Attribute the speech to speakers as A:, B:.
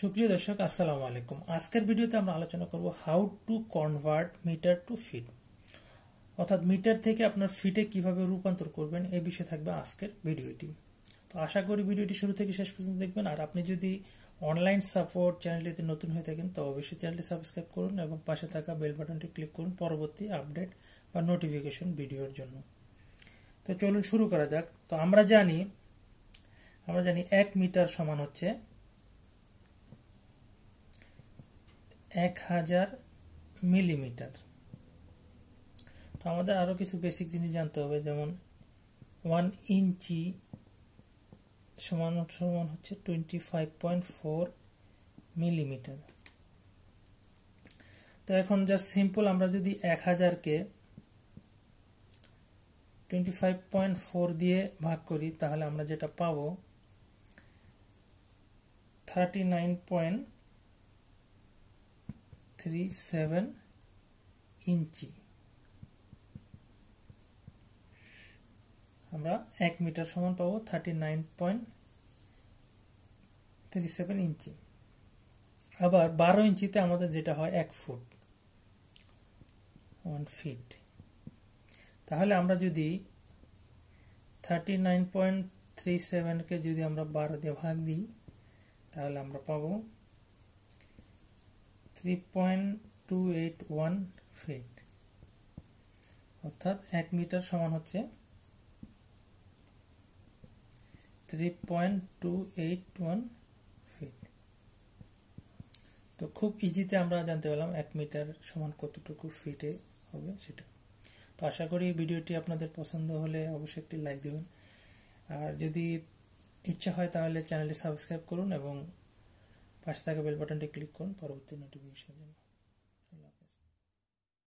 A: সুপ্রিয় দর্শক আসসালামু আলাইকুম আজকের ভিডিওতে আমরা আলোচনা করব how to convert meter to feet অর্থাৎ মিটার থেকে আপনার ফিটে কিভাবে রূপান্তর করবেন এ বিষয়ে থাকবে আজকের ভিডিওটি তো আশা করি ভিডিওটি শুরু থেকে শেষ পর্যন্ত দেখবেন আর আপনি যদি অনলাইন সাপোর্ট চ্যানেলটিতে নতুন হয়ে থাকেন তো অবশ্যই চ্যানেলটি সাবস্ক্রাইব করুন এবং পাশে থাকা বেল বাটনটি ক্লিক করুন পরবর্তী আপডেট বা নোটিফিকেশন ভিডিওর জন্য তো চলুন শুরু করা যাক তো আমরা জানি আমরা জানি এক মিটার সমান হচ্ছে এক হাজার মিলিমিটার তো আমাদের আরও কিছু বেসিক জিনিস জানতে হবে যেমন ওয়ান ইঞ্চি সমান সমান হচ্ছে twenty five point four millimeter তো এখন জাস্ট সিম্পল আমরা যদি এক হাজারকে টোয়েন্টি ফাইভ পয়েন্ট ফোর দিয়ে ভাগ করি তাহলে আমরা যেটা পাবো থার্টি নাইন পয়েন্ট থ্রি ইঞ্চি আমরা এক মিটার সমান পাবো থার্টি ইঞ্চি আবার বারো ইঞ্চিতে আমাদের যেটা হয় এক ফুট ওয়ান ফিট তাহলে আমরা যদি থার্টি নাইন পয়েন্ট থ্রি যদি আমরা বারো দিয়ে ভাগ দিই তাহলে আমরা পাবো 3.281 ফিট অর্থাৎ এক মিটার সমান হচ্ছে 3.281 ফিট তো খুব ইজিতে আমরা জানতে পারলাম এক মিটার সমান কতটুকু ফিটে হবে সেটা তো আশা করি ভিডিওটি আপনাদের পছন্দ হলে অবশ্যই একটি লাইক দিবেন আর যদি ইচ্ছা হয় তাহলে চ্যানেলটি সাবস্ক্রাইব করুন এবং পাশে থাকা বেল বাটনটি ক্লিক করুন পরবর্তী নোটিফিকেশনের জন্য